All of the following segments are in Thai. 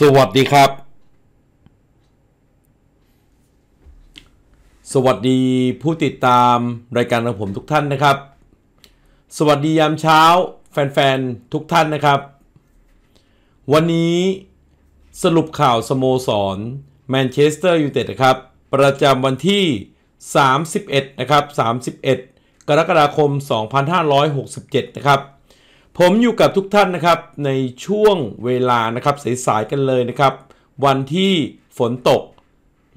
สวัสดีครับ สวัสดีผู้ติดตามรายการของผมทุกท่านนะครับ สวัสดียามเช้าแฟนๆทุกท่านนะครับ วันนี้สรุปข่าวสโมสร แมนเชสเตอร์ยูไนเต็ดนะครับ ประจำวันที่ 31 นะครับ 31 กรกฎาคม 2567 นะครับผมอยู่กับทุกท่านนะครับในช่วงเวลานะครับสายๆกันเลยนะครับ วันที่ฝนตก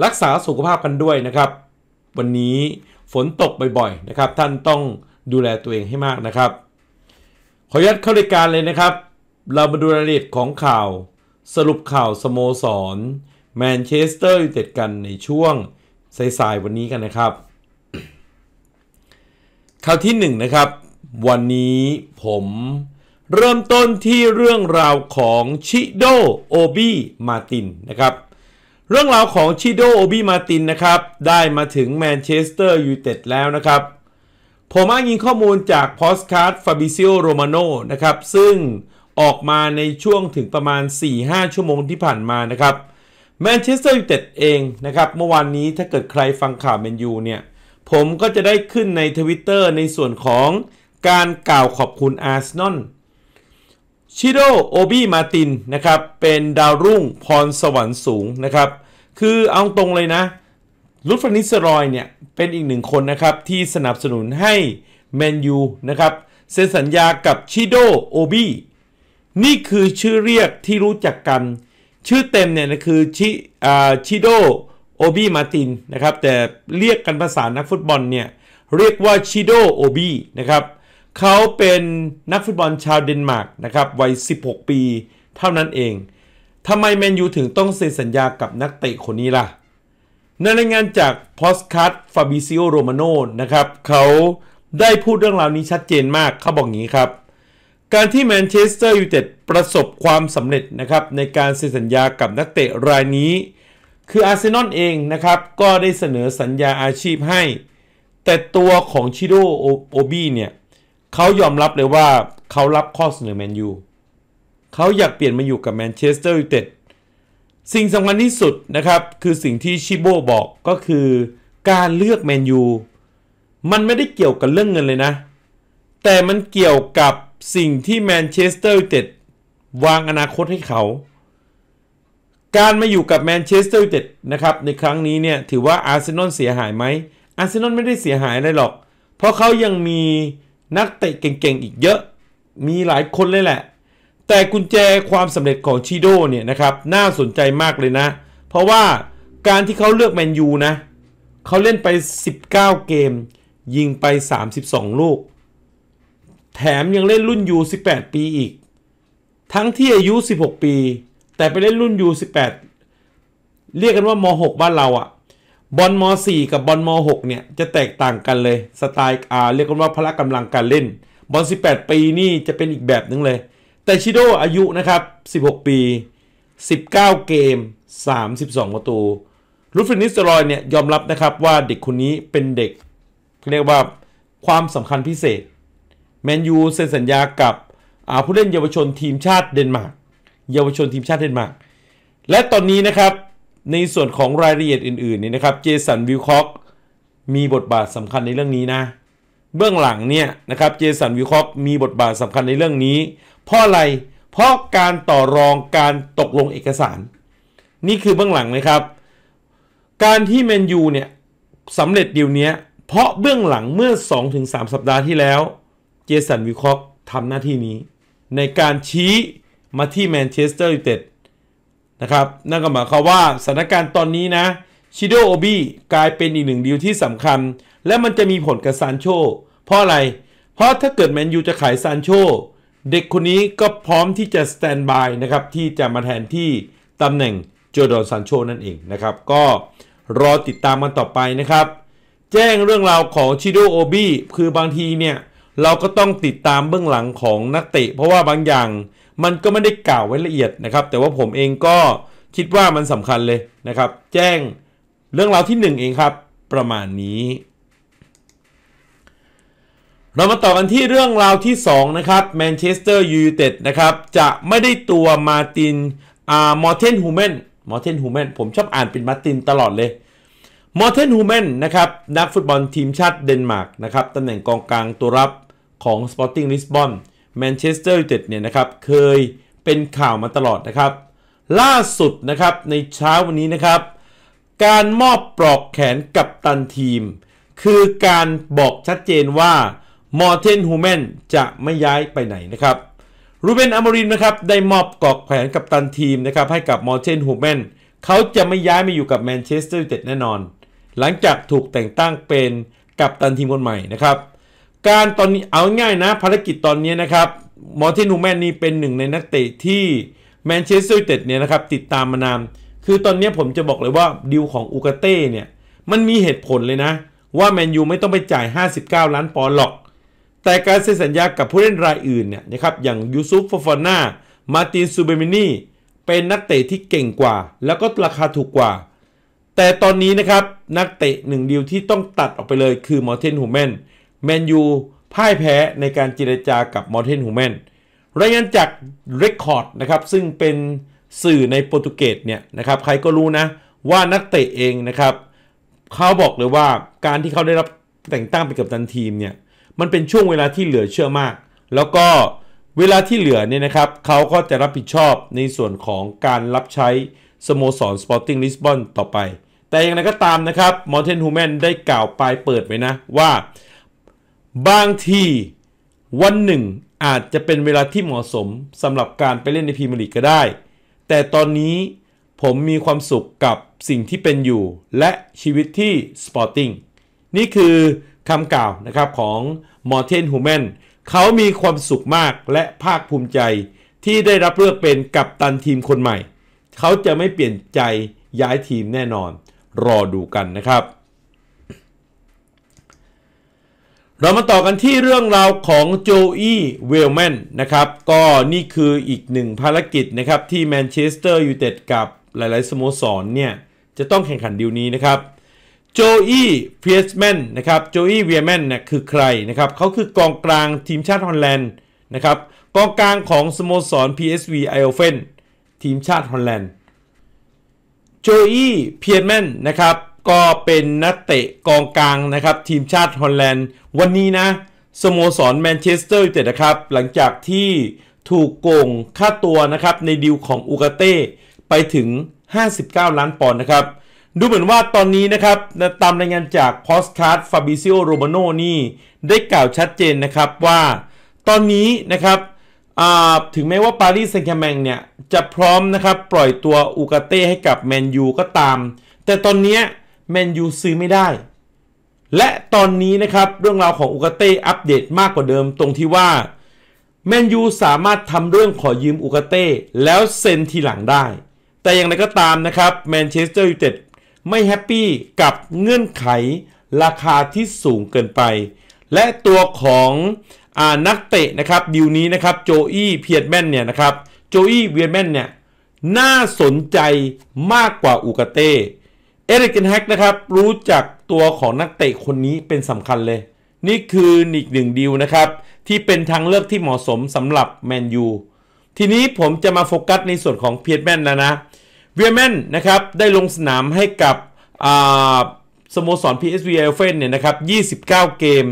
รักษาสุขภาพกันด้วยนะครับ วันนี้ฝนตกบ่อยๆนะครับ ท่านต้องดูแลตัวเองให้มากนะครับ ขอยัดเข้ารายการเลยนะครับ เรามาดูรายละเอียดของข่าวสรุปข่าวสโมสรแมนเชสเตอร์ยูไนเต็ดกันในช่วงสายๆวันนี้กันนะครับ ข่าวที่1นนะครับวันนี้ผมเริ่มต้นที่เรื่องราวของชิโด โอบีมาติน นะครับ เรื่องราวของชิโด โอบีมาติน นะครับ ได้มาถึงแมนเชสเตอร์ยูไนเต็ดแล้วนะครับ ผมอ้างอิงข้อมูลจากพอสคาร์ดฟาบิซิโอโรมาโนนะครับ ซึ่งออกมาในช่วงถึงประมาณ 4-5 ชั่วโมงที่ผ่านมานะครับ แมนเชสเตอร์ยูไนเต็ดเองนะครับ เมื่อวานนี้ถ้าเกิดใครฟังข่าวแมนยูเนี่ย ผมก็จะได้ขึ้นในทวิตเตอร์ในส่วนของการกล่าวขอบคุณอาร์เซนอลชิโดโอบีมาตินนะครับเป็นดาวรุ่งพรสวรรค์สูงนะครับ คือเอาตรงเลยนะลุฟานิสรอยเนี่ยเป็นอีกหนึ่งคนนะครับที่สนับสนุนให้แมนยูนะครับเซ็นสัญญากับชิโดโอบีนี่คือชื่อเรียกที่รู้จักกันชื่อเต็มเนี่ยนะคือชิชิโดโอบีมาตินนะครับแต่เรียกกันภาษานักฟุตบอลเนี่ยเรียกว่าชิโดโอบีนะครับเขาเป็นนักฟุตบอลชาวเดนมาร์กนะครับวัย16 ปีเท่านั้นเอง ทำไมแมนยูถึงต้องเซ็นสัญญากับนักเตะคนนี้ล่ะในรายงานจากพอสคัตฟาบิซิโอโรมาโนนะครับเขาได้พูดเรื่องราวนี้ชัดเจนมากเขาบอกงี้ครับ การที่แมนเชสเตอร์ยูไนเต็ดประสบความสำเร็จนะครับในการเซ็นสัญญากับนักเตะรายนี้ คืออาร์เซนอลเองนะครับก็ได้เสนอสัญญาอาชีพให้ แต่ตัวของชิโดโอบี้เนี่ยเขายอมรับเลยว่าเขารับข้อเสนอแมนยู เขาอยากเปลี่ยนมาอยู่กับแมนเชสเตอร์ยูไนเต็ด สิ่งสำคัญที่สุดนะครับ คือสิ่งที่ชิโบบอกก็คือการเลือกแมนยูมันไม่ได้เกี่ยวกับเรื่องเงินเลยนะ แต่มันเกี่ยวกับสิ่งที่แมนเชสเตอร์ยูไนเต็ดวางอนาคตให้เขา การมาอยู่กับแมนเชสเตอร์ยูไนเต็ดนะครับในครั้งนี้เนี่ยถือว่าอาร์เซนอลเสียหายไหมอาร์เซนอลไม่ได้เสียหายอะไรหรอกเพราะเขายังมีนักเตะเก่งๆ อีกเยอะ มีหลายคนเลยแหละ แต่กุญแจความสำเร็จของชิโดเนี่ยนะครับ น่าสนใจมากเลยนะ เพราะว่าการที่เขาเลือกแมนยูนะ เขาเล่นไป 19 เกม ยิงไป 32 ลูก แถมยังเล่นรุ่นยู 18 ปีอีก ทั้งที่อายุ 16 ปี แต่ไปเล่นรุ่นยู 18 เรียกกันว่าม .6 บ้านเราอะ่ะบอลม .4 กับบอลม .6 เนี่ยจะแตกต่างกันเลยสไตล์อาเรียกกันว่าพละกำลังการเล่นบอล18 ปีนี่จะเป็นอีกแบบนึงเลย แต่ชิโดอายุนะครับ 16 ปี 19 เกม 32 ประตูลูฟินิสตรอยเนี่ยยอมรับนะครับว่าเด็กคนนี้เป็นเด็กเรียกว่าความสำคัญพิเศษ แมนยูเซ็นสัญญากับผู้เล่นเยาวชนทีมชาติเดนมาร์กเยาวชนทีมชาติเดนมาร์กและตอนนี้นะครับในส่วนของรายละเอียดอื่นๆนี่นะครับเจสันวิลคอกมีบทบาทสำคัญในเรื่องนี้นะ เบื้องหลังเนี่ยนะครับเจสันวิลคอกมีบทบาทสำคัญในเรื่องนี้เพราะอะไรเพราะการต่อรองการตกลงเอกสาร นี่คือเบื้องหลังนะครับการที่แมนยูเนี่ยสำเร็จดีลนี้เพราะเบื้องหลังเมื่อ 2-3สสัปดาห์ที่แล้วเจสันวิลคอกทำหน้าที่นี้ ในการชี้มาที่แมนเชสเตอร์ยูไนเต็ดนะครับ นั่นก็หมายความว่าสถานการณ์ตอนนี้นะชิโดโอบีกลายเป็นอีกหนึ่งดีลที่สำคัญ และมันจะมีผลกับซานโช เพราะอะไรเพราะถ้าเกิดแมนยูจะขายซานโชเด็กคนนี้ก็พร้อมที่จะสแตนบายนะครับ ที่จะมาแทนที่ตำแหน่งโจดอนซานโชนั่นเองนะครับ ก็รอติดตามมันต่อไปนะครับ แจ้งเรื่องราวของชิโดโอบีคือบางทีเนี่ย เราก็ต้องติดตามเบื้องหลังของนักเตะเพราะว่าบางอย่างมันก็ไม่ได้กล่าวไว้ละเอียดนะครับ แต่ว่าผมเองก็คิดว่ามันสำคัญเลยนะครับ แจ้งเรื่องราวที่ 1 เองครับประมาณนี้ เรามาต่อกันที่เรื่องราวที่ 2 นะครับแมนเชสเตอร์ยูไนเต็ดนะครับ จะไม่ได้ตัวมาตินอ่ามอร์เทนฮูแมนมอร์เทนฮูแมนผมชอบอ่านเป็นมาตินตลอดเลยมอร์เทนฮูแมนนะครับ นักฟุตบอลทีมชาติเดนมาร์กนะครับตำแหน่งกองกลางตัวรับของปอร์ติ้งลิสบอนแมนเชสเตอร์ยูไนเต็ดเนี่ยนะครับเคยเป็นข่าวมาตลอดนะครับ ล่าสุดนะครับในเช้าวันนี้นะครับ การมอบปลอกแขนกับตันทีม คือการบอกชัดเจนว่ามอร์เทนฮูแมนจะไม่ย้ายไปไหนนะครับรูเบนอมรินนะครับได้มอบกอกแขนกับตันทีมนะครับให้กับมอร์เทนฮูแมนเขาจะไม่ย้ายมาอยู่กับแมนเชสเตอร์ยูไนเต็ดแน่นอน หลังจากถูกแต่งตั้งเป็นกับตันทีมคนใหม่นะครับการตอนนี้เอาง่ายนะภารกิจตอนนี้นะครับมอร์ตินูแมนนี่เป็นหนึ่งในนักเตะที่ แมนเชสเตอร์ยูเต็ดเนี่ยนะครับติดตามมานานคือตอนนี้ผมจะบอกเลยว่าดีลของอูกาเต้เนี่ยมันมีเหตุผลเลยนะ ว่าแมนยูไม่ต้องไปจ่าย 59 ล้านปอนด์หรอก แต่การเซ็นสัญญากับผู้เล่นรายอื่นเนี่ยนะครับอย่างยูซุฟฟอฟาน่ามาตินซูเบมินีเป็นนักเตะที่เก่งกว่า แล้วก็ราคาถูกกว่า แต่ตอนนี้นะครับนักเตะหนึ่งเดียวที่ต้องตัดออกไปเลยคือมอร์เทนฮูแมนแมนยูพ่ายแพ้ในการเจรจากับมอร์เทนฮูแมน รายงานจากเรคคอร์ดนะครับซึ่งเป็นสื่อในโปรตุเกสเนี่ยนะครับใครก็รู้นะว่านักเตะเองนะครับเขาบอกเลยว่าการที่เขาได้รับแต่งตั้งเป็นกัปตันทีมเนี่ยมันเป็นช่วงเวลาที่เหลือเชื่อมาก แล้วก็เวลาที่เหลือเนี่ยนะครับเขาก็จะรับผิดชอบในส่วนของการรับใช้ สโมสรสปอร์ติ้งลิสบอนต่อไป แต่อย่างไรก็ตามนะครับมอร์เทนฮูแมนได้กล่าวปลายเปิดไว้นะว่าบางที วันหนึ่ง อาจจะเป็นเวลาที่เหมาะสมสำหรับการไปเล่นในพรีเมียร์ลีกก็ได้ แต่ตอนนี้ผมมีความสุขกับสิ่งที่เป็นอยู่ และชีวิตที่สปอร์ติ้งนี่คือคำกล่าวนะครับของมอร์เทนฮูแมน เขามีความสุขมากและภาคภูมิใจที่ได้รับเลือกเป็นกัปตันทีมคนใหม่ เขาจะไม่เปลี่ยนใจย้ายทีมแน่นอน รอดูกันนะครับเรามาต่อกันที่เรื่องราวของโจอี้เวลแมนนะครับก็นี่คืออีกหนึ่งภารกิจนะครับที่แมนเชสเตอร์ยูไนเต็ดกับหลายๆ สโมสรเนี่ยจะต้องแข่งขันดิวนี้นะครับโจอี้เฟียสแมนนะครับโจอี้เวลแมนเนี่ยคือใครนะครับ เขาคือกองกลางทีมชาติฮอลแลนด์นะครับ กองกลางของสโมสร PSV ไอโอเฟนทีมชาติฮอลแลนด์โจอี้เพียแมนนะครับก็เป็นนักเตะกองกลางนะครับ ทีมชาติฮอลแลนด์วันนี้นะสโมสรแมนเชสเตอร์ยูไนเต็ดนะครับ หลังจากที่ถูกโกงค่าตัวนะครับ ในดีลของ อูกาเต้ ไปถึง 59 ล้านปอนด์นะครับ ดูเหมือนว่าตอนนี้นะครับ ตามรายงานจากพอสคาร์ดฟาบิซิโอโรมาโนนี่ ได้กล่าวชัดเจนนะครับว่า ตอนนี้นะครับถึงแม้ว่าปารีสแซงต์แชร์แมงเนี่ย จะพร้อมนะครับปล่อยตัวอูกาเต้ให้กับแมนยูก็ตาม แต่ตอนนี้แมนยูซื้อไม่ได้ และตอนนี้นะครับ เรื่องราวของอุกาเต้ อัปเดตมากกว่าเดิมตรงที่ว่าแมนยูสามารถทำเรื่องขอยืมอุกาเต้ แล้วเซ็นทีหลังได้ แต่อย่างไรก็ตามนะครับแมนเชสเตอร์ยูไนเต็ด ไม่แฮปปี้กับเงื่อนไขราคาที่สูงเกินไป และตัวของอนักเตะนะครับ ดิวนี้นะครับโจอี้เพียร์แมนเนี่ยนะครับโจอี้เวียร์แมนเนี่ยน่าสนใจมากกว่าอุกาเต้เอริกเนแฮกนะครับ รู้จักตัวของนักเตะคนนี้เป็นสำคัญเลย นี่คืออีกหนึ่งดีลนะครับ ที่เป็นทางเลือกที่เหมาะสมสำหรับแมนยู ทีนี้ผมจะมาโฟกัสในส่วนของเพียร์แมนนะนะเวียแมนนะครับได้ลงสนามให้กับสโมสร PSV e l f e n เนี่ยนะครับ29 เกม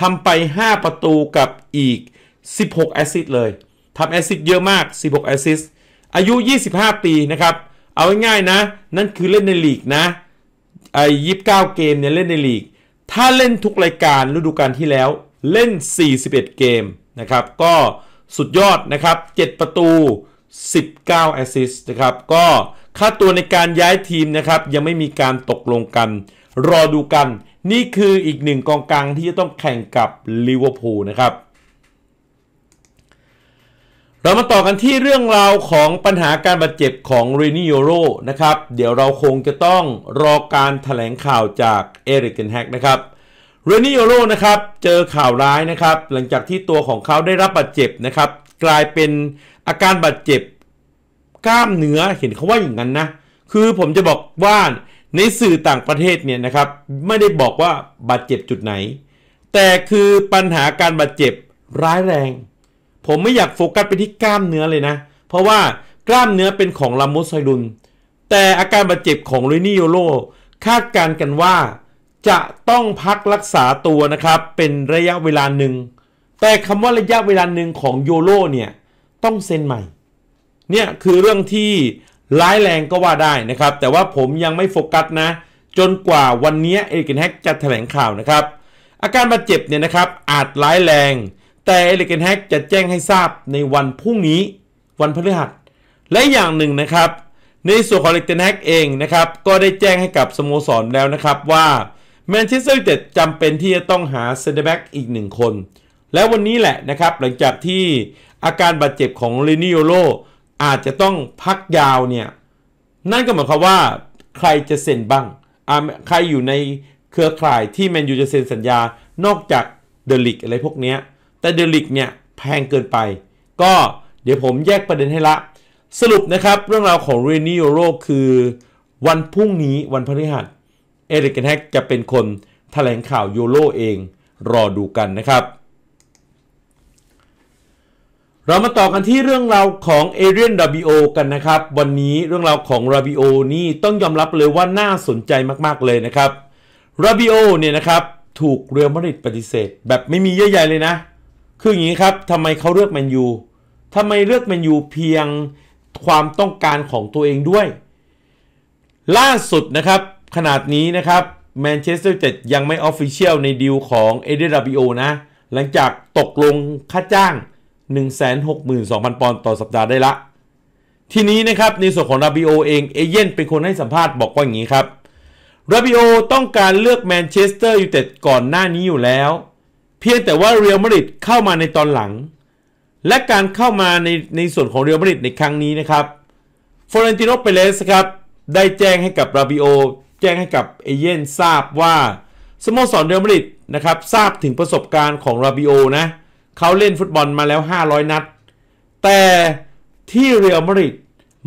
ทำไป 5 ประตูกับอีก 16 แอสซิสเลยทำแอสซิสเยอะมาก 16 แอสซิสอายุ 25 ปีนะครับ เอาง่ายๆนะ นั่นคือเล่นในลีกนะไอ้ยีิบเก้าเกมเนี่ยเล่นในลีก ถ้าเล่นทุกรายการฤดูกาลที่แล้วเล่น 41 เกมนะครับ ก็สุดยอดนะครับ 7 ประตู 19 แอสซิสต์นะครับ ก็ค่าตัวในการย้ายทีมนะครับ ยังไม่มีการตกลงกัน รอดูกัน นี่คืออีกหนึ่งกองกลางที่จะต้องแข่งกับลิเวอร์พูลนะครับเรามาต่อกันที่เรื่องราวของปัญหาการบาดเจ็บของเรนิโยโรนะครับเดี๋ยวเราคงจะต้องรอการถแถลงข่าวจากเอริกเกนแฮกนะครับเรนิโยโรนะครับเจอข่าวร้ายนะครับ หลังจากที่ตัวของเขาได้รับบาดเจ็บนะครับกลายเป็นอาการบาดเจ็บกล้ามเนื้อเห็นเขาว่าอย่างนั้นนะคือผมจะบอกว่าในสื่อต่างประเทศเนี่ยนะครับไม่ได้บอกว่าบาดเจ็บจุดไหนแต่คือปัญหาการบาดเจ็บร้ายแรงผมไม่อยากโฟกัสไปที่กล้ามเนื้อเลยนะ เพราะว่ากล้ามเนื้อเป็นของลามุสไซดุนแต่อาการบาดเจ็บของลุยนิโยโรคาดการกันว่า จะต้องพักรักษาตัวนะครับ เป็นระยะเวลาหนึ่ง แต่คำว่าระยะเวลาหนึ่งของโยโรเนี่ย ต้องเซ็นใหม่ เนี่ยคือเรื่องที่ร้ายแรงก็ว่าได้นะครับ แต่ว่าผมยังไม่โฟกัสนะ จนกว่าวันนี้เอเกนแฮกจะแถลงข่าวนะครับ อาการบาดเจ็บเนี่ยนะครับอาจร้ายแรงแต่เอลิเ t นแฮกจะแจ้งให้ทราบในวันพรุ่งนี้วันพฤหัส และอย่างหนึ่งนะครับ ในส่วนของเอลิเ t นแฮกเองนะครับ ก็ได้แจ้งให้กับสโมสรแล้วนะครับว่าแมนเชสเตอร์ยู t e เตดจำเป็นที่จะต้องหาเซนเตอร์แบ็กอีกหนึ่งคน และวันนี้แหละนะครับหลังจากที่อาการบาดเจ็บของเลนิโอโลอาจจะต้องพักยาวเนี่ย นั่นก็หมายความว่าใครจะเซ็นบ้าง ใครอยู่ในเครือข่ายที่แมนยูจะเซ็นสัญญานอกจากเดลิกอะไรพวกนี้แต่เดลิกเนี่ยแพงเกินไป ก็เดี๋ยวผมแยกประเด็นให้ละ สรุปนะครับเรื่องราวของเรนิโอโรคือ วันพรุ่งนี้วันพฤหัสเอริกเนแฮกจะเป็นคนแถลงข่าวโยโรเองรอดูกันนะครับ เรามาต่อกันที่เรื่องราวของเอเรียนราบิโอกันนะครับ วันนี้เรื่องราวของราบิโอนี่ ต้องยอมรับเลยว่าน่าสนใจมากๆเลยนะครับราบิโอเนี่ยนะครับถูกเรือมาริดปฏิเสธแบบไม่มีเยะใอญ่เลยนะคืออย่างนี้ครับ ทำไมเขาเลือกแมนยูทำไมเลือกแมนยูเพียงความต้องการของตัวเองด้วย ล่าสุดนะครับขนาดนี้นะครับแมนเชสเตอร์เจ็ดยังไม่ออฟฟิเชียลในดีลของเอเดรบิโอนะหลังจากตกลงค่าจ้าง 162,000 ปอนด์ต่อสัปดาห์ได้ละทีนี้นะครับในส่วนของราบิโอเอง เอเย่นเป็นคนให้สัมภาษณ์บอกว่าอย่างนี้ครับราบิโอต้องการเลือกแมนเชสเตอร์ยูไนเต็ดก่อนหน้านี้อยู่แล้วเพียงแต่ว่าเรียลมาดริดเข้ามาในตอนหลัง และการเข้ามาในในส่วนของเรียลมาดริดในครั้งนี้นะครับฟลอเรนติโนเปเรสครับได้แจ้งให้กับราบิโอแจ้งให้กับเอเย่นทราบว่าสโมสรเรียลมาดริดนะครับทราบถึงประสบการณ์ของราบิโอนะเขาเล่นฟุตบอลมาแล้ว 500 นัด แต่ที่เรียลมาดริด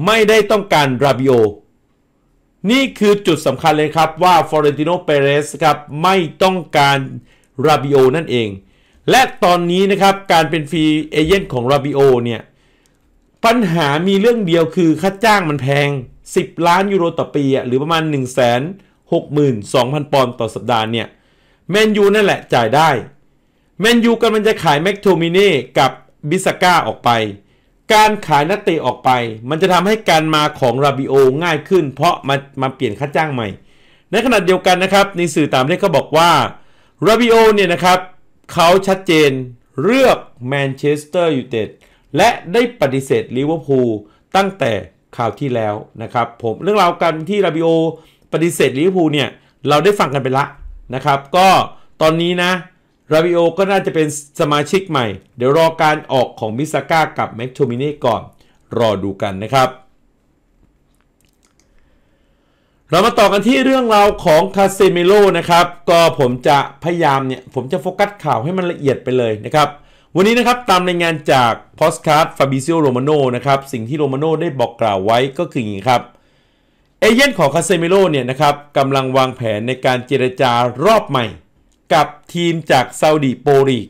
ไม่ได้ต้องการราบิโอนี่คือจุดสำคัญเลยครับว่าฟลอเรนติโนเปเรสครับไม่ต้องการราบิโอนั่นเอง และตอนนี้นะครับการเป็นฟรีเอเจนต์ของราบิโอเนี่ย ปัญหามีเรื่องเดียวคือ ค่าจ้างมันแพง 10 ล้านยูโรต่อปีหรือประมาณ1 6 2 0 0 0ปอนด์ต่อสัปดาห์เนี่ยแมนยูนั่นแหละจ่ายได้แมนยูกำลังจะขายแม็กโทมินีกับบิสก้าออกไป การขายนักเตะออกไป มันจะทำให้การมาของราบิโอง่ายขึ้น เพราะมามาเปลี่ยนค่าจ้างใหม่ ในขณะเดียวกันนะครับในสื่อตามได้เขาบอกว่าราบิโอเนี่ยนะครับ เขาชัดเจนเลือกแมนเชสเตอร์ยูไนเต็ดและได้ปฏิเสธลิเวอร์พูลตั้งแต่ข่าวที่แล้วนะครับ ผมเรื่องราวกันที่ราบิโอปฏิเสธลิเวอร์พูลเนี่ย เราได้ฟังกันไปละนะครับ ก็ตอนนี้นะราบิโอก็น่าจะเป็นสมาชิกใหม่ เดี๋ยวรอการออกของมิสก้ากับแม็กโทมินีก่อนรอดูกันนะครับเรามาต่อกันที่เรื่องราวของคาเซมิโลนะครับ ก็ผมจะพยายามเนี่ยผมจะโฟกัสข่าวให้มันละเอียดไปเลยนะครับ วันนี้นะครับ ตามรายงานจากโพสคาร์ดฟาบิซิโอโรมาโนนะครับ สิ่งที่โรมาโนได้บอกกล่าวไว้ก็คืออย่างนี้ครับ เอเย่นของคาเซมิโลเนี่ยนะครับกำลังวางแผนในการเจรจารอบใหม่ กับทีมจากซาอุดีโปรีก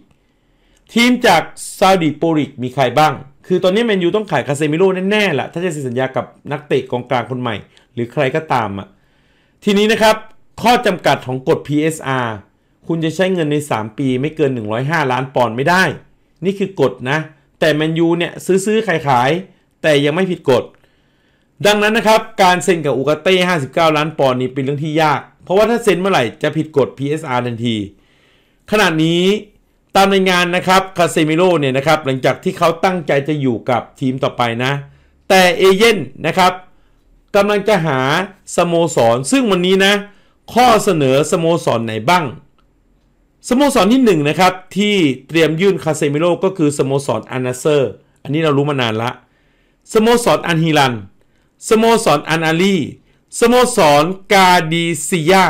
ทีมจากซาอุดีโปรีกมีใครบ้าง คือตอนนี้แมนยูต้องขายคาเซมิโลแน่ๆแหละถ้าจะเซ็นสัญญากับนักเตะกองกลางคนใหม่รือใครก็ตามอ่ะทีนี้นะครับ ข้อจำกัดของกฎ PSR คุณจะใช้เงินใน 3 ปีไม่เกิน 105 ล้านปอนด์ไม่ได้ นี่คือกฎนะ แต่แมนยูเนี่ยซื้อซื้อขายขาย แต่ยังไม่ผิดกฎดังนั้นนะครับ การเซ็นกับอูกาเต้ 59 ล้านปอนด์นี่เป็นเรื่องที่ยาก เพราะว่าถ้าเซ็นเมื่อไหร่จะผิดกฎ PSR ทันที ขณะนี้ตามในงานนะครับคาเซมิโลเนี่ยนะครับ หลังจากที่เขาตั้งใจจะอยู่กับทีมต่อไปนะ แต่เอเย่นนะครับกำลังจะหา สโมสร ซึ่งวันนี้นะข้อเสนอ สโมสร ไหนบ้าง สโมสร ที่ 1นนะครับที่เตรียมยื่นคาเซมิโลก็คือ สโมสรอานาเซอร์ อันนี้เรารู้มานานละสโมสร อันฮิลัน สโมสร อันอาลีสโมสร กาดีซิยา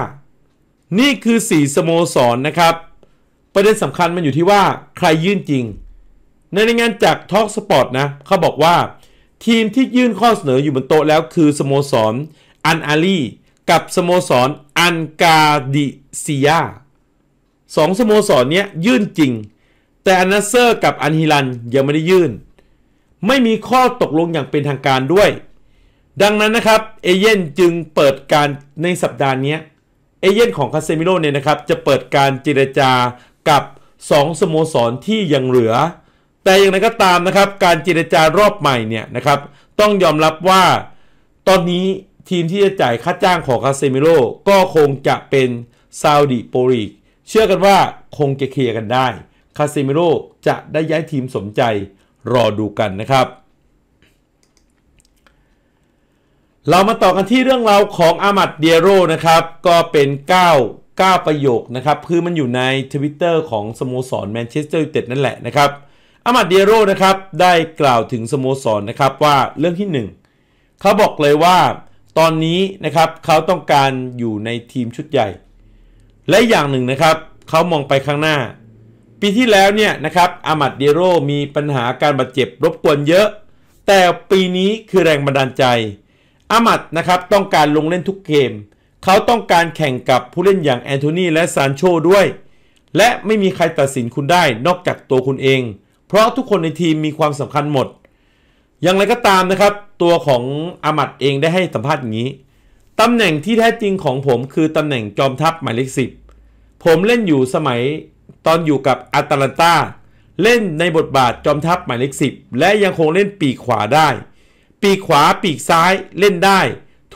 นี่คือ 4 สโมสรนนะครับ ประเด็นสำคัญมันอยู่ที่ว่าใครยื่นจริง ในรายงานจากทอกสปอร์ตนะ เขาบอกว่าทีมที่ยื่นข้อเสนออยู่บนโต๊ะแล้ว คือสโมสรอันอาลีกับสโมสรอันกาดิซียาสองสโมสรเนี้ยยื่นจริง แต่อันนาเซอร์กับอันฮิลันยังไม่ได้ยื่น ไม่มีข้อตกลงอย่างเป็นทางการด้วย ดังนั้นนะครับเอเย่นจึงเปิดการในสัปดาห์นี้เอเย่นของคาเซมิโลเนี่ยนะครับ จะเปิดการเจรจากับ 2 สโมสรที่ยังเหลือแต่อย่างไรก็ตามนะครับการเจรจารอบใหม่เนี่ยนะครับ ต้องยอมรับว่าตอนนี้ทีมที่จะจ่ายค่าจ้างของคาเซมิโร่ก็คงจะเป็นซาอุดิโปรีกเชื่อกันว่าคงจะเคลียร์กันได้คาเซมิโร่จะได้ย้ายทีมสมใจรอดูกันนะครับ เรามาต่อกันที่เรื่องราวของอามัดเดียโรนะครับ ก็เป็น 9 9ประโยคนะครับ คือมันอยู่ใน Twitter ของสโมสรแมนเชสเตอร์ยูไนเต็ดนั่นแหละนะครับอามัดเดียโรนะครับได้กล่าวถึงสโมสรนนะครับว่าเรื่องที่ 1 เขาบอกเลยว่าตอนนี้นะครับเขาต้องการอยู่ในทีมชุดใหญ่ และอย่างหนึ่งนะครับ เขามองไปข้างหน้า ปีที่แล้วเนี่ยนะครับ อามัดเดียโรมีปัญหาการบาดเจ็บรบกวนเยอะ แต่ปีนี้คือแรงบันดาลใจอามัดนะครับต้องการลงเล่นทุกเกม เขาต้องการแข่งกับผู้เล่นอย่างแอนโทนีและซานโชด้วยและไม่มีใครตัดสินคุณได้นอกจากตัวคุณเองเพราะทุกคนในทีมมีความสำคัญหมด อย่างไรก็ตามนะครับ ตัวของอามัดเองได้ให้สัมภาษณ์อย่างนี้ ตำแหน่งที่แท้จริงของผมคือตำแหน่งจอมทัพหมายเลขสิบผมเล่นอยู่สมัยตอนอยู่กับอาตาลันตาเล่นในบทบาทจอมทัพหมายเลขสิบ และยังคงเล่นปีกขวาได้ ปีกขวาปีกซ้ายเล่นได้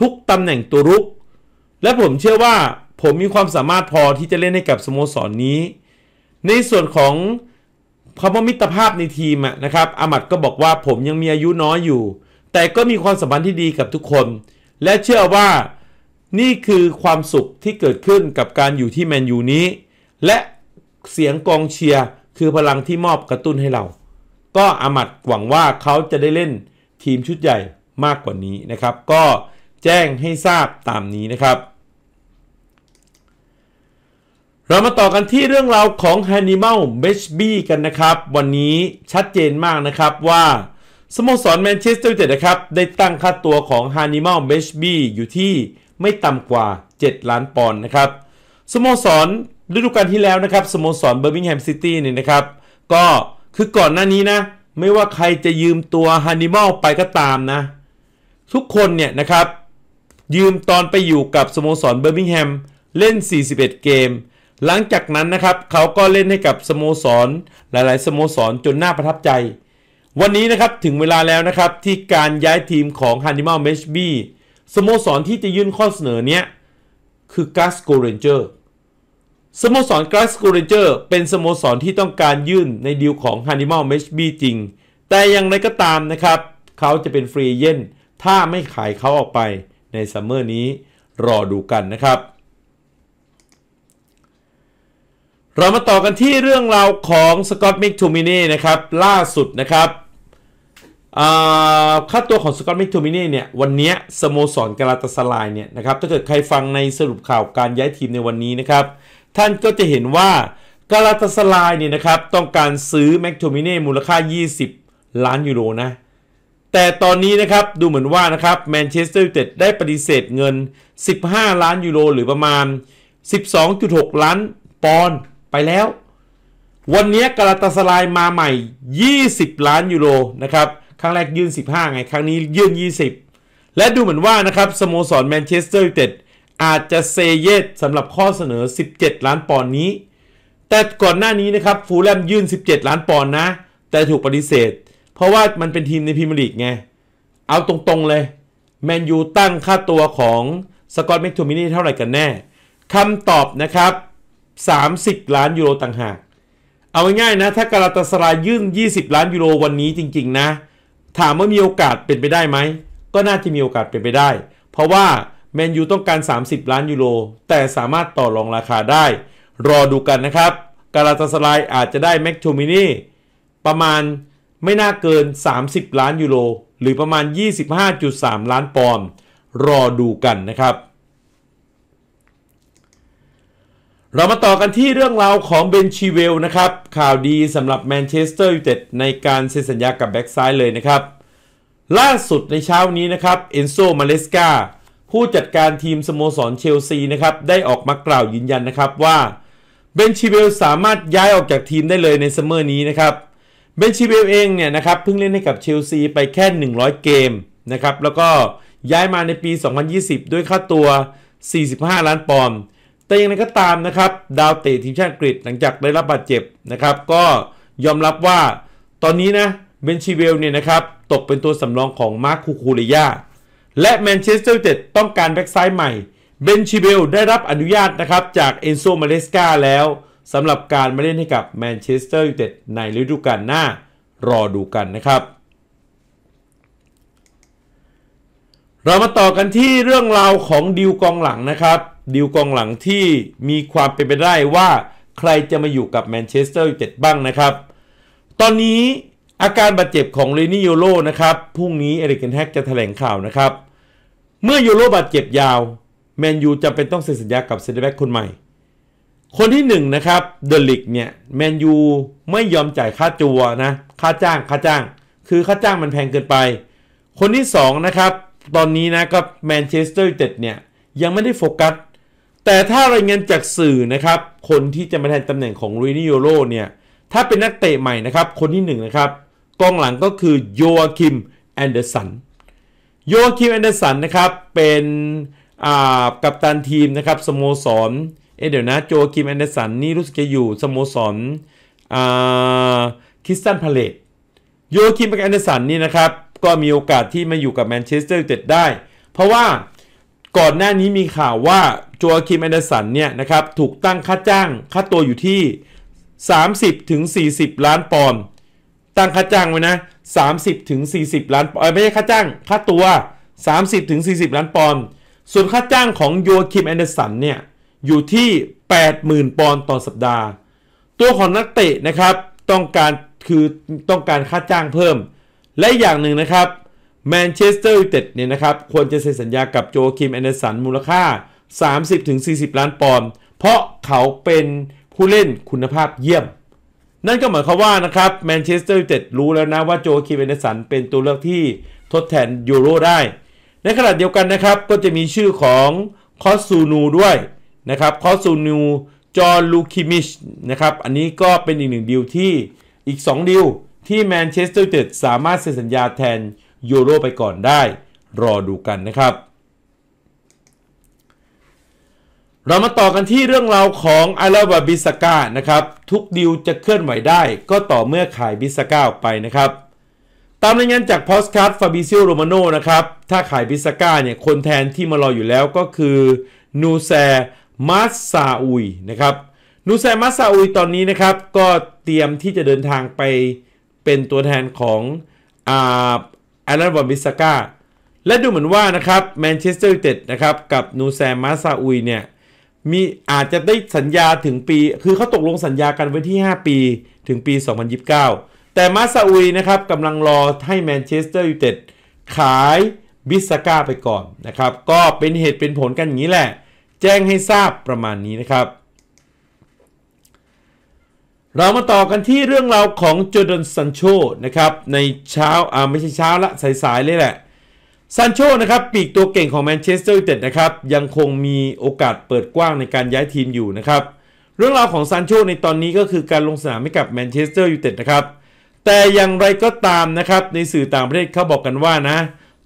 ทุกตำแหน่งตัวรุก และผมเชื่อว่า ผมมีความสามารถพอที่จะเล่นให้กับสโมสรนนี้ ในส่วนของคำว่ามิตรภาพในทีมนะครับ อามัดก็บอกว่าผมยังมีอายุน้อยอยู่ แต่ก็มีความสัมพันธ์ที่ดีกับทุกคน และเชื่อว่า นี่คือความสุขที่เกิดขึ้นกับการอยู่ที่แมนยูนี้ และเสียงกองเชียร์คือพลังที่มอบกระตุ้นให้เรา ก็อามัดหวังว่าเขาจะได้เล่นทีมชุดใหญ่มากกว่านี้นะครับ ก็แจ้งให้ทราบตามนี้นะครับเรามาต่อกันที่เรื่องราวของ Hannibal b e s b y กันนะครับ วันนี้ชัดเจนมากนะครับว่าสโมสรแมนเชสเตอร์ยูไนเต็ดนะครับได้ตั้งค่าตัวของ Hannibal b e s b y อยู่ที่ไม่ต่ำกว่า 7 ล้านปอนด์นะครับสโมสรฤดูกาลที่แล้วนะครับสโมสรเบอร์มิงแฮมซิตี้เนี่ยนะครับก็คือก่อนหน้านี้นะ ไม่ว่าใครจะยืมตัวฮันนิมอลไปก็ตามนะทุกคนเนี่ยนะครับยืมตอนไปอยู่กับสโมสรเบอร์มิงแฮมเล่น 41 เกมหลังจากนั้นนะครับเขาก็เล่นให้กับสโมสร หลายๆ สโมสรจนน่าประทับใจ วันนี้นะครับถึงเวลาแล้วนะครับที่การย้ายทีมของฮันนิมาลเมชบีสโมสรที่จะยื่นข้อเสนอเนี้ย คือกาสโกเรนเจอร์สโมสรกาสโกเรนเจอร์เป็นสโมสรที่ต้องการยื่นในดีลของฮันนิมาลเมชบีจริง แต่อย่างไรก็ตามนะครับ เขาจะเป็นฟรีเย่นถ้าไม่ขายเขาออกไปในซัมเมอร์นี้รอดูกันนะครับเรามาต่อกันที่เรื่องราวของสกอตต์มิกทูมินีนะครับ ล่าสุดนะครับค่าตัวของสกอตต์มิกทูมินีเนี่ยวันนี้สโมสรกาลาตาสลายเนี่ยนะครับถ้าเกิดใครฟังในสรุปข่าวการย้ายทีมในวันนี้นะครับ ท่านก็จะเห็นว่ากาลาตาสลายเนี่ยนะครับต้องการซื้อแม็กทูมินีมูลค่า 20 ล้านยูโรนะ แต่ตอนนี้นะครับดูเหมือนว่านะครับแมนเชสเตอร์ยูไนเต็ดได้ปฏิเสธเงิน 15 ล้านยูโรหรือประมาณ 12.6 ล้านปอนด์ไปแล้ว วันนี้กาลาตาสลายมาใหม่ 20 ล้านยูโรนะครับ ครั้งแรกยื่น 15 ไง ครั้งนี้ยื่น 20 และดูเหมือนว่านะครับ สโมสรแมนเชสเตอร์ยูไนเต็ดอาจจะเซเยตสำหรับข้อเสนอ 17 ล้านปอนด์นี้ แต่ก่อนหน้านี้นะครับฟูลแลมยื่น 17 ล้านปอนด์นะ แต่ถูกปฏิเสธ เพราะว่ามันเป็นทีมในพรีเมียร์ลีกไง เอาตรงๆเลย แมนยูตั้งค่าตัวของสกอตแมคโทมินี่เท่าไหร่กันแน่คำตอบนะครับ30 ล้านยูโรต่างหาก เอาง่ายๆนะ ถ้ากาลาตาสรายยื่น20 ล้านยูโรวันนี้จริงๆนะ ถามว่ามีโอกาสเป็นไปได้ไหม ก็น่าจะมีโอกาสเป็นไปได้ เพราะว่าแมนยูต้องการ 30 ล้านยูโร แต่สามารถต่อรองราคาได้ รอดูกันนะครับกาลาตาสลายอาจจะได้แม็กโทมินี่ประมาณไม่น่าเกิน 30 ล้านยูโร หรือประมาณ 25.3 ล้านปอนด์ รอดูกันนะครับเรามาต่อกันที่เรื่องราวของเบนชีเวลนะครับ ข่าวดีสำหรับแมนเชสเตอร์ยูไนเต็ดในการเซ็นสัญญากับแบ็กซ้ายเลยนะครับ ล่าสุดในเช้านี้นะครับเอนโซมาเลสกาผู้จัดการทีมสโมสรเชลซีนะครับ ได้ออกมากล่าวยืนยันนะครับว่าเบนชีเวลสามารถย้ายออกจากทีมได้เลยในซัมเมอร์นี้นะครับเบนชีเวลเองเนี่ยนะครับเพิ่งเล่นให้กับเชลซีไปแค่100 เกมนะครับแล้วก็ย้ายมาในปี 2020 ด้วยค่าตัว 45ล้านปอนด์แต่อย่างไรก็ตามนะครับ ดาวเตะทีมชาติอังกฤษหลังจากได้รับบาดเจ็บนะครับ ก็ยอมรับว่า ตอนนี้นะเบนชิเวลเนี่ยนะครับ ตกเป็นตัวสำรองของมาร์คคูคูเลียและแมนเชสเตอร์เจ็ดต้องการแบ็กซ้ายใหม่ เบนชิเวลได้รับอนุญาตนะครับ จากเอนโซมาเลสกาแล้วสำหรับการมาเล่นให้กับแมนเชสเตอร์ยูไนเต็ดในฤดูกาลหน้า รอดูกันนะครับ เรามาต่อกันที่เรื่องราวของดิวกองหลังนะครับดิวกองหลังที่มีความเป็นไปได้ว่าใครจะมาอยู่กับแมนเชสเตอร์ยูไนเต็ดบ้างนะครับ ตอนนี้อาการบาดเจ็บของเรนิโยโรนะครับ พรุ่งนี้เอริกเกนแฮกจะถแถลงข่าวนะครับ เมื่อโยโรบาดเจ็บยาว แมนยูจะเป็นต้องเซ็นสัญญากับเซนเตอร์แบ็กคนใหม่ คนที่1นนะครับเดลิกเนี่ยแมนยูไม่ยอมจ่ายค่าจัวนะ ค่าจ้างค่าจ้าง คือค่าจ้างมันแพงเกินไป คนที่2นะครับตอนนี้นะครับแมนเชสเตอร์ยูไนเต็ดเนี่ยยังไม่ได้โฟกัสแต่ถ้ารายงานจากสื่อนะครับ คนที่จะมาแทนตำแหน่งของลูนิโยโรเนี่ย ถ้าเป็นนักเตะใหม่นะครับคนที่1นนะครับกองหลังก็คือโยอาคิมแอนเดอร์สัน โยอาคิมแอนเดอร์สันนะครับเป็นกัปตันทีมนะครับสโมสรเอเดี๋ยวนะโจคิมแอนเดอร์สันนี่รู้สึกจะอยู่สโมสรคริสตันพาเลตโยอาคิมแอนเดอร์สันนี่นะครับก็มีโอกาสที่มาอยู่กับแมนเชสเตอร์ยูไนเต็ดได้ เพราะว่าก่อนหน้านี้มีข่าวว่าจัวคิมแอนเดอร์สันเนี่ยนะครับถูกตั้งค่าจ้างค่าตัวอยู่ที่ 30ถึง40 ล้านปอนด์ตั้งค่าจ้างไว้นะ30ถึง40 ล้านปอนด์ไม่ใช่ค่าจ้างค่าตัว 30ถึง40 ล้านปอนด์ส่วนค่าจ้างของโยคิมแอนเดอร์สันเนี่ยอยู่ที่ 80,000 ปอนด์ต่อสัปดาห์ ตัวของนักเตะนะครับต้องการคือต้องการค่าจ้างเพิ่มและอย่างหนึ่งนะครับแมนเชสเตอร์ยูไนเต็ดเนี่ยนะครับควรจะเซ็นสัญญากับโจคิมแอนเดอร์สัน มูลค่า 30-40 ล้านปอนด์เพราะเขาเป็นผู้เล่นคุณภาพเยี่ยม นั่นก็หมายความว่านะครับแมนเชสเตอร์ยูไนเต็ดรู้แล้วนะว่าโจคิมแอนเดอร์สัน เป็นตัวเลือกที่ทดแทนยูโร ได้ ในขณะเดียวกันนะครับก็จะมีชื่อของคอสซูนูด้วยนะครับคอสซูนูจอร์ลูคิมิชนะครับอันนี้ก็เป็นอีกหนึ่งดีลที่อีก2ดีลที่แมนเชสเตอร์ยูไนเต็ดสามารถเซ็นสัญญาแทนยูโรไปก่อนได้รอดูกันนะครับ เรามาต่อกันที่เรื่องราวของอาราบาบิสกานะครับ ทุกดิวจะเคลื่อนไหวได้ ก็ต่อเมื่อขายบิสกาออกไปนะครับ ตามรายงานจากพอสค์สฟาบิซิโอโรมาโนนะครับ ถ้าขายบิสกาเนี่ยคนแทนที่มารออยู่แล้วก็คือนูแซมาซาอุยนะครับนูแซมาซาอุยตอนนี้นะครับ ก็เตรียมที่จะเดินทางไปเป็นตัวแทนของอาแอลันบอมบิสกาและดูเหมือนว่านะครับแมนเชสเตอร์ยูไนเต็ดนะครับกับนูแซมมาซาอุยเนี่ยมีอาจจะได้สัญญาถึงปี คือเขาตกลงสัญญากันไว้ที่ 5 ปี ถึงปี 2029 แต่มาซาอุยนะครับกำลังรอให้แมนเชสเตอร์ยูไนเต็ดขายบิสกาไปก่อนนะครับ ก็เป็นเหตุเป็นผลกันอย่างนี้แหละ แจ้งให้ทราบประมาณนี้นะครับเรามาต่อกันที่เรื่องราวของจอร์แดนซันโชนะครับในเช้าอ่าไม่ใช่เช้าละสายๆ เลยแหละซันโชนะครับปีกตัวเก่งของแมนเชสเตอร์ยูไนเต็ดนะครับยังคงมีโอกาสเปิดกว้างในการย้ายทีมอยู่นะครับเรื่องราวของซันโชในตอนนี้ก็คือการลงสนามให้กับแมนเชสเตอร์ยูไนเต็ดนะครับ แต่อย่างไรก็ตามนะครับในสื่อต่างประเทศเขาบอกกันว่านะ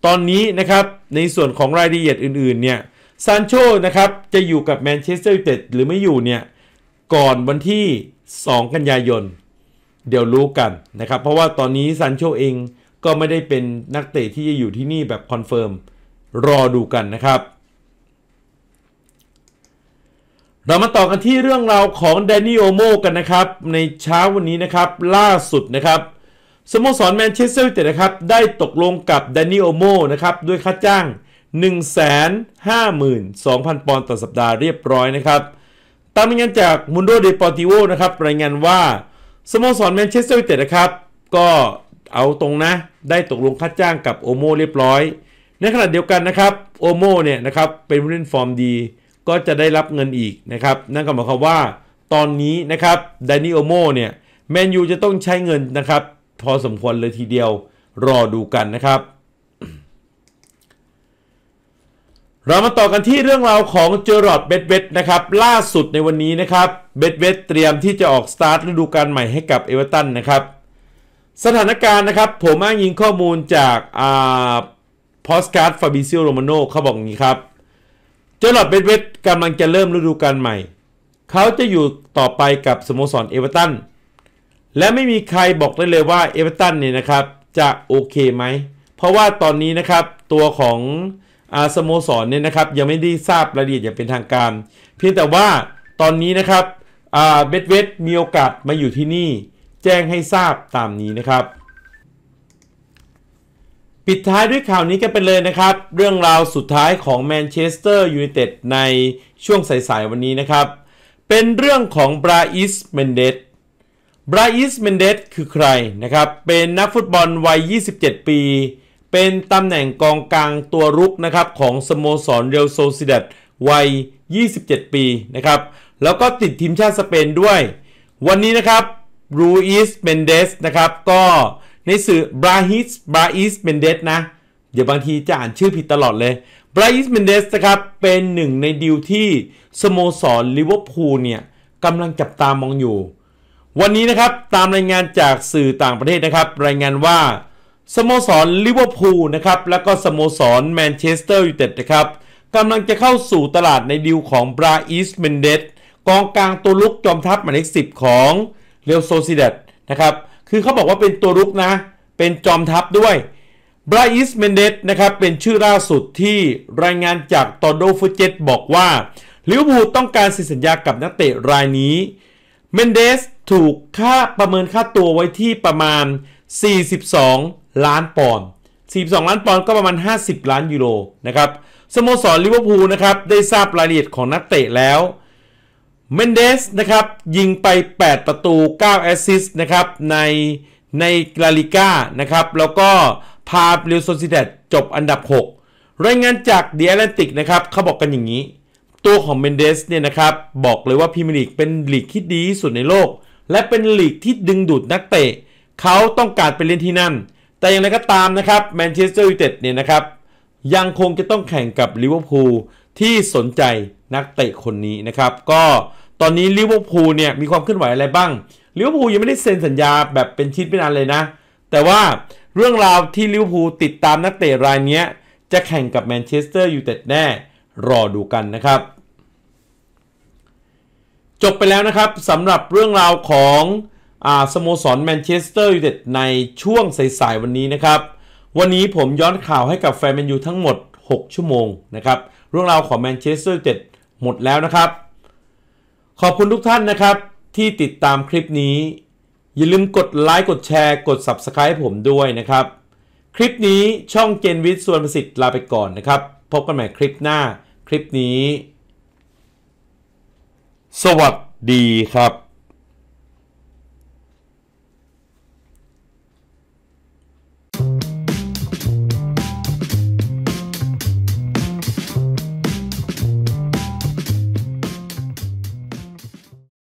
ตอนนี้นะครับในส่วนของรายละเอียดอื่นๆเนี่ยซันโชนะครับจะอยู่กับแมนเชสเตอร์ยูไนเต็ดหรือไม่อยู่เนี่ยก่อนวันที่2 กันยายน เดี๋ยวรู้กันนะครับ เพราะว่าตอนนี้ซันโชเองก็ไม่ได้เป็นนักเตะที่จะอยู่ที่นี่แบบคอนเฟิร์ม รอดูกันนะครับ เรามาต่อกันที่เรื่องราวของแดนนี่โอโมกันนะครับ ในเช้าวันนี้นะครับล่าสุดนะครับสโมสรแมนเชสเตอร์ยูไนเต็ดนะครับ ได้ตกลงกับแดนนี่โอโมนะครับ ด้วยค่าจ้าง 152,000 ปอนด์ต่อสัปดาห์เรียบร้อยนะครับตามรายงานจากมุนโดเดปอติโวนะครับ รายงานว่าสโมสรแมนเชสเตอร์ยูไนเต็ดนะครับ ก็เอาตรงนะ ได้ตกลงค่าจ้างกับโอโมเรียบร้อย ในขณะเดียวกันนะครับโอโมเนี่ยนะครับเป็นผู้เล่นฟอร์มดี ก็จะได้รับเงินอีกนะครับ นั่นก็หมายความว่า ตอนนี้นะครับดานิโอโมเนี่ย แมนยูจะต้องใช้เงินนะครับ พอสมควรเลยทีเดียวรอดูกันนะครับเรามาต่อกันที่เรื่องราวของเจอร์อดเบดเวดนะครับ ล่าสุดในวันนี้นะครับ เบดเวดเตรียมที่จะออกสตาร์ทฤดูกาลใหม่ให้กับเอเวอเรตันนะครับ สถานการณ์นะครับผมอ้างยิงข้อมูลจากอ่าพอสการ์ดฟาบิซิโอโรมาโนเขาบอกอย่างนี้ครับ เจอร์อดเบดเวดกำลังจะเริ่มฤดูกาลใหม่ เขาจะอยู่ต่อไปกับสโมสรเอเวอเรตันและไม่มีใครบอกได้เลยว่าเอเวอเรตันเนี่ยนะครับจะโอเคไหมเพราะว่าตอนนี้นะครับตัวของสโมสรเนี่ยนะครับยังไม่ได้ทราบรายละเอียดอย่างเป็นทางการ เพียงแต่ว่าตอนนี้นะครับเบดเวดมีโอกาสมาอยู่ที่นี่ แจ้งให้ทราบตามนี้นะครับ ปิดท้ายด้วยข่าวนี้กันไปเลยนะครับ เรื่องราวสุดท้ายของแมนเชสเตอร์ยูไนเต็ดในช่วงสายๆวันนี้นะครับ เป็นเรื่องของบราอิสเมนเดสบราอิสเมนเดสคือใครนะครับ เป็นนักฟุตบอลวัย 27 ปีเป็นตำแหน่งกองกลางตัวรุกนะครับของสโมสรเรอัลโซซิเดตวัย 27 ปีนะครับแล้วก็ติดทีมชาติสเปนด้วย วันนี้นะครับรูอิสเมนเดสนะครับก็ในสื่อบราฮิส บราอิสเมนเดสนะเดี๋ยวบางทีจะอ่านชื่อผิดตลอดเลยบราอิสเมนเดสนะครับเป็นหนึ่งในดีลที่สโมสรลิเวอร์พูลเนี่ยกำลังจับตามองอยู่ วันนี้นะครับตามรายงานจากสื่อต่างประเทศนะครับ รายงานว่าสโมสรลิเวอร์พูลนะครับแล้วก็สโมสรแมนเชสเตอร์ยูไนเต็ดนะครับกำลังจะเข้าสู่ตลาดในดิวของบราอิสเมนเดสกองกลางตัวลุกจอมทัพหมายเลขสิบของเรียวโซซิเดตนะครับคือเขาบอกว่าเป็นตัวลุกนะเป็นจอมทัพด้วยบราอิสเมนเดสนะครับเป็นชื่อล่าสุดที่รายงานจากตอโดฟูเจตบอกว่าลิเวอร์พูลต้องการสิสัญญากับนักเตะรายนี้เมนเดสถูกค่าประเมินค่าตัวไว้ที่ประมาณ42 ล้านปอนด์42 ล้านปอนด์ก็ประมาณ 50 ล้านยูโรนะครับ สโมสรลิเวอร์พูลนะครับได้ทราบรายละเอียดของนักเตะแล้ว เมนเดสนะครับยิงไป 8 ประตู 9 แอสซิสต์นะครับในในลาลิก้านะครับแล้วก็พาเรอัลโซซิเดตจบอันดับ 6 รายงานจากเดียร์แลนติกนะครับเขาบอกกันอย่างนี้ ตัวของเมนเดสเนี่ยนะครับบอกเลยว่าพิมลีกเป็นลีกที่ดีที่สุดในโลก และเป็นลีกที่ดึงดูดนักเตะเขาต้องการไปเล่นที่นั่น แต่อย่างไรก็ตามนะครับแมนเชสเตอร์ยูไนเต็ดเนี่ยนะครับ ยังคงจะต้องแข่งกับลิเวอร์พูลที่สนใจนักเตะคนนี้นะครับ ก็ตอนนี้ลิเวอร์พูลเนี่ยมีความเคลื่อนไหวอะไรบ้างลิเวอร์พูลยังไม่ได้เซ็นสัญญาแบบเป็นชิ้นเป็นอันเลยนะ แต่ว่าเรื่องราวที่ลิเวอร์พูลติดตามนักเตะรายนี้จะแข่งกับแมนเชสเตอร์ยูไนเต็ดแน่รอดูกันนะครับ จบไปแล้วนะครับสำหรับเรื่องราวของสโมสรแมนเชสเตอร์ยูไนเต็ดในช่วงสายๆวันนี้นะครับ วันนี้ผมย้อนข่าวให้กับแฟนแมนยูทั้งหมด 6 ชั่วโมงนะครับ เรื่องราวของแมนเชสเตอร์ยูไนเต็ดหมดแล้วนะครับ ขอบคุณทุกท่านนะครับที่ติดตามคลิปนี้ อย่าลืมกดไลค์กดแชร์กด Subscribe ผมด้วยนะครับ คลิปนี้ช่องเจนวิทย์ส่วนประสิทธิ์ลาไปก่อนนะครับ พบกันใหม่คลิปหน้าคลิปนี้ สวัสดี ครับ